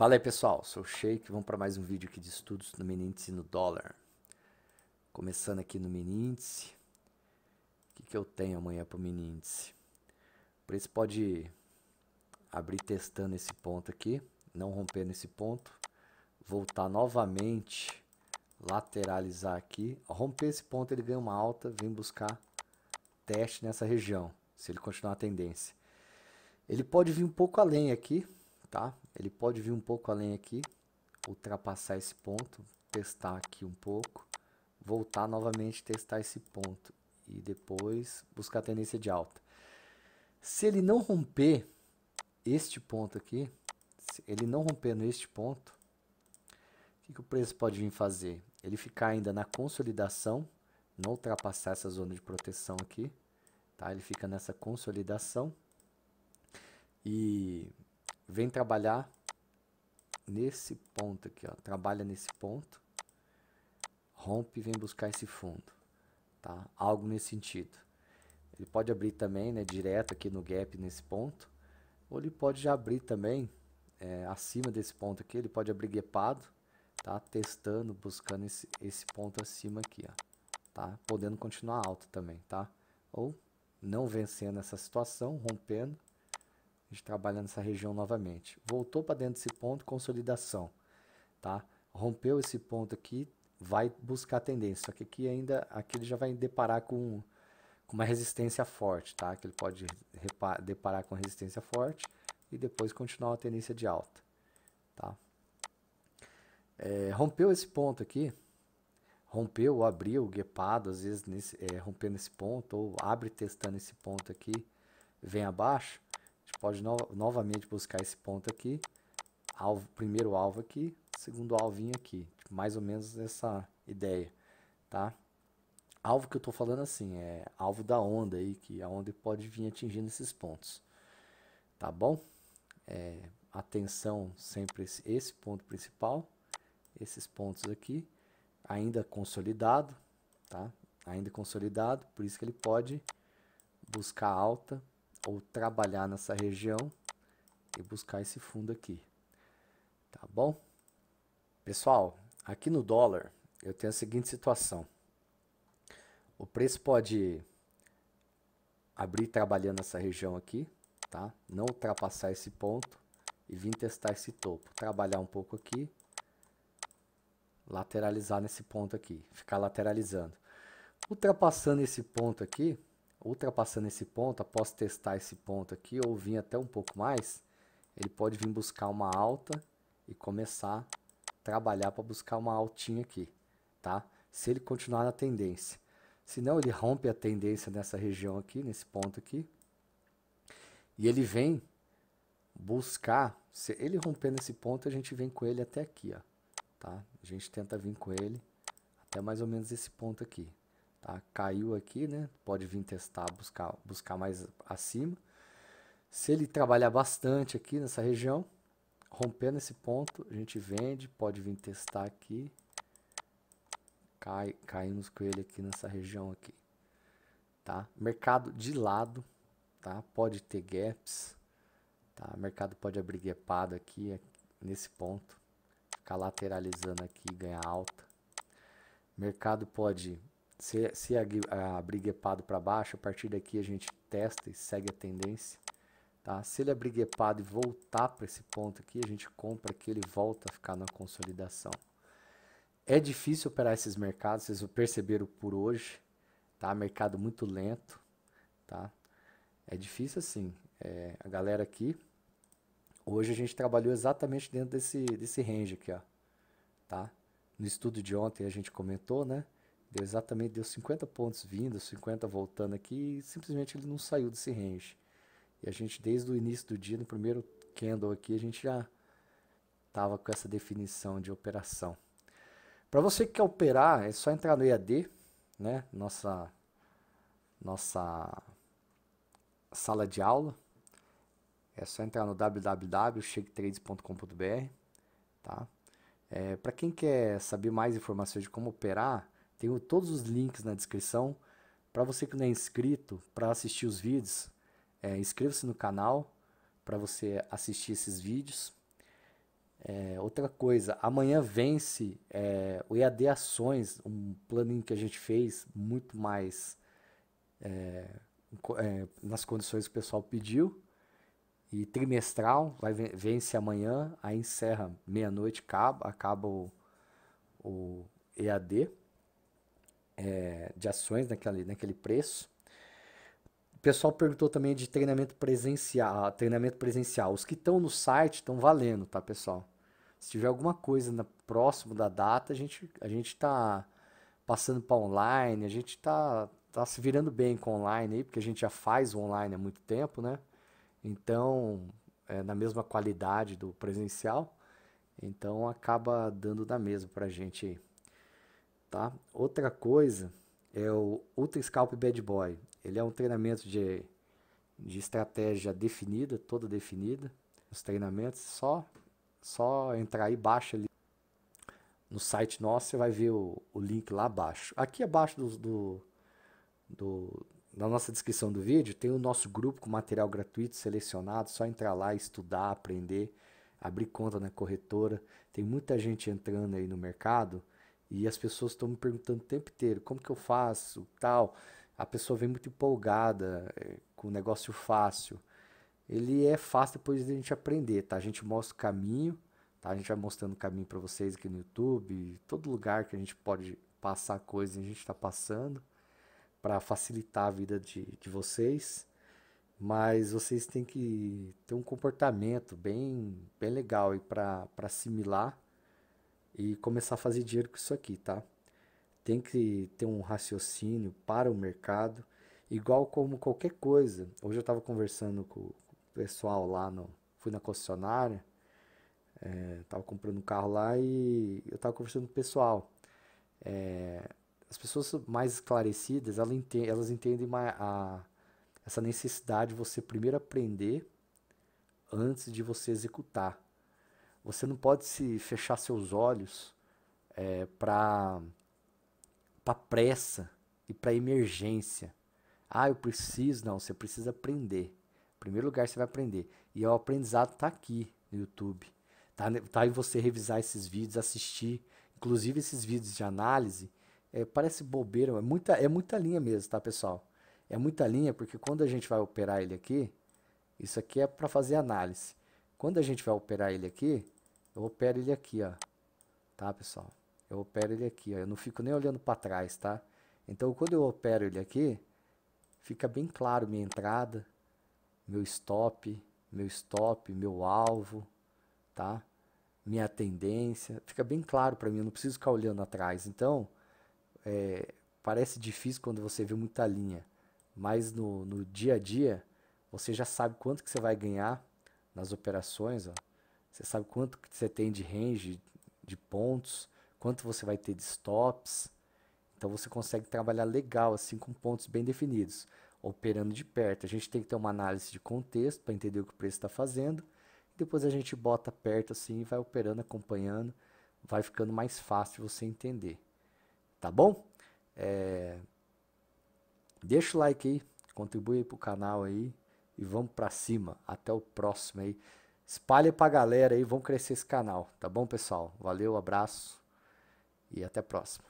Fala aí pessoal, sou o Sheik, vamos para mais um vídeo aqui de estudos no e no dólar. Começando aqui no Meníndice, o que, que eu tenho amanhã para o Meníndice? O preço pode abrir testando esse ponto aqui, não romper nesse ponto, voltar novamente, lateralizar aqui, Ao romper esse ponto ele ganha uma alta, vem buscar teste nessa região, se ele continuar a tendência. Ele pode vir um pouco além aqui, tá? Ele pode vir um pouco além aqui, ultrapassar esse ponto, testar aqui um pouco, voltar novamente testar esse ponto e depois buscar a tendência de alta. Se ele não romper este ponto aqui, se ele não rompendo este ponto, o que, que o preço pode vir fazer? Ele ficar ainda na consolidação, não ultrapassar essa zona de proteção aqui, tá? Ele fica nessa consolidação e vem trabalhar nesse ponto aqui, ó, trabalha nesse ponto, rompe e vem buscar esse fundo, tá? Algo nesse sentido. Ele pode abrir também, né, direto aqui no gap nesse ponto, ou ele pode já abrir também é, acima desse ponto aqui, ele pode abrir gapado, tá? Testando, buscando esse, esse ponto acima aqui, ó, tá? Podendo continuar alto também, tá? Ou não vencendo essa situação, rompendo, a gente trabalha nessa região novamente. Voltou para dentro desse ponto, consolidação, tá? Rompeu esse ponto aqui, vai buscar tendência, só que aqui ainda, aqui ele já vai deparar com, com uma resistência forte, tá? Que ele pode deparar com resistência forte e depois continuar uma tendência de alta, tá? É, rompeu esse ponto aqui, rompeu ou abriu, guepado, às vezes nesse, é, rompendo esse ponto, ou abre testando esse ponto aqui, vem abaixo, pode no novamente buscar esse ponto aqui, alvo, primeiro alvo aqui, segundo alvinho aqui, tipo, mais ou menos essa ideia, tá? Alvo que eu estou falando assim, é alvo da onda aí, que a onda pode vir atingindo esses pontos, tá bom? É, atenção sempre esse, esse ponto principal, esses pontos aqui, ainda consolidado, tá? Ainda consolidado, por isso que ele pode buscar alta ou trabalhar nessa região e buscar esse fundo aqui. Tá bom? Pessoal, aqui no dólar eu tenho a seguinte situação. O preço pode abrir trabalhando essa região aqui, tá? Não ultrapassar esse ponto e vir testar esse topo. Trabalhar um pouco aqui, lateralizar nesse ponto aqui, ficar lateralizando. Ultrapassando esse ponto aqui, ultrapassando esse ponto, após testar esse ponto aqui, ou vir até um pouco mais, ele pode vir buscar uma alta e começar a trabalhar para buscar uma altinha aqui, tá? Se ele continuar na tendência. Se não, ele rompe a tendência nessa região aqui, nesse ponto aqui, e ele vem buscar, se ele romper nesse ponto, a gente vem com ele até aqui, ó, tá? A gente tenta vir com ele até mais ou menos esse ponto aqui, Tá? Caiu aqui, né? Pode vir testar, buscar, buscar mais acima. Se ele trabalhar bastante aqui nessa região, rompendo esse ponto, a gente vende, pode vir testar aqui. Cai, caímos com ele aqui nessa região aqui. Tá? Mercado de lado, tá? Pode ter gaps, tá? Mercado pode abrir gapado aqui, aqui é, nesse ponto, ficar lateralizando aqui e ganhar alta. Mercado pode se, se a, a é para baixo, a partir daqui a gente testa e segue a tendência. Tá? Se ele abrir é guepado e voltar para esse ponto aqui, a gente compra que ele volta a ficar na consolidação. É difícil operar esses mercados, vocês perceberam por hoje, tá? Mercado muito lento, tá? É difícil assim. É, a galera aqui, hoje a gente trabalhou exatamente dentro desse, desse range aqui, ó, tá? No estudo de ontem a gente comentou, né? Deu exatamente deu 50 pontos vindo, 50 voltando aqui, e simplesmente ele não saiu desse range. E a gente, desde o início do dia, no primeiro candle aqui, a gente já estava com essa definição de operação. Para você que quer operar, é só entrar no EAD, né? Nossa, nossa sala de aula. É só entrar no www.shaketrades.com.br, tá? É, Para quem quer saber mais informações de como operar, tenho todos os links na descrição. Para você que não é inscrito, para assistir os vídeos, é, inscreva-se no canal para você assistir esses vídeos. É, outra coisa, amanhã vence é, o EAD Ações, um planinho que a gente fez muito mais é, é, nas condições que o pessoal pediu. E trimestral, vai, vence amanhã, aí encerra meia-noite, acaba, acaba o, o EAD é, de ações naquele, naquele preço. O pessoal perguntou também de treinamento presencial. Ah, treinamento presencial. Os que estão no site estão valendo, tá, pessoal? Se tiver alguma coisa na, próximo da data, a gente a gente está passando para online, a gente está tá se virando bem com online aí, porque a gente já faz online há muito tempo, né? Então, é na mesma qualidade do presencial, então acaba dando da mesma para a gente aí. Tá? Outra coisa é o Ultra Scalp Bad Boy. Ele é um treinamento de, de estratégia definida, toda definida. Os treinamentos, só, só entrar aí, baixa ali. No site nosso você vai ver o, o link lá abaixo. Aqui abaixo do, do, do na nossa descrição do vídeo tem o nosso grupo com material gratuito selecionado, só entrar lá, estudar, aprender, abrir conta na corretora. Tem muita gente entrando aí no mercado e as pessoas estão me perguntando o tempo inteiro como que eu faço, tal. A pessoa vem muito empolgada é, com o negócio fácil. Ele é fácil depois da gente aprender, tá? A gente mostra o caminho, tá? A gente vai mostrando o caminho para vocês aqui no YouTube, todo lugar que a gente pode passar coisa, a gente está passando para facilitar a vida de, de vocês. Mas vocês têm que ter um comportamento bem, bem legal e para assimilar e começar a fazer dinheiro com isso aqui, tá? Tem que ter um raciocínio para o mercado, igual como qualquer coisa. Hoje eu estava conversando com o pessoal lá, no, fui na concessionária, é, comprando um carro lá e eu estava conversando com o pessoal. É, as pessoas mais esclarecidas, elas entendem, elas entendem a, essa necessidade de você primeiro aprender antes de você executar. Você não pode se fechar seus olhos é, para para pressa e para emergência. Ah, eu preciso, não, você precisa aprender. Em primeiro lugar, você vai aprender. E o aprendizado está aqui no YouTube. Tá, né, tá em você revisar esses vídeos, assistir, inclusive esses vídeos de análise. É, parece bobeira, é muita, é muita linha mesmo, tá, pessoal? É muita linha, porque quando a gente vai operar ele aqui, isso aqui é para fazer análise. Quando a gente vai operar ele aqui, eu opero ele aqui, ó. Tá, pessoal? Eu opero ele aqui, ó. Eu não fico nem olhando para trás, tá? Então, quando eu opero ele aqui, fica bem claro minha entrada, meu stop, meu stop, meu alvo, tá? Minha tendência, fica bem claro para mim, eu não preciso ficar olhando atrás. Então, é, parece difícil quando você vê muita linha, mas no, no dia a dia, você já sabe quanto que você vai ganhar, nas operações, ó, você sabe quanto que você tem de range de pontos, quanto você vai ter de stops. Então você consegue trabalhar legal assim com pontos bem definidos, operando de perto. A gente tem que ter uma análise de contexto para entender o que o preço está fazendo. Depois a gente bota perto assim e vai operando, acompanhando, vai ficando mais fácil você entender. Tá bom? É... Deixa o like aí, contribui para o canal aí e vamos para cima. Até o próximo aí. Espalhe pra galera aí, vão crescer esse canal, tá bom, pessoal? Valeu, abraço e até a próxima.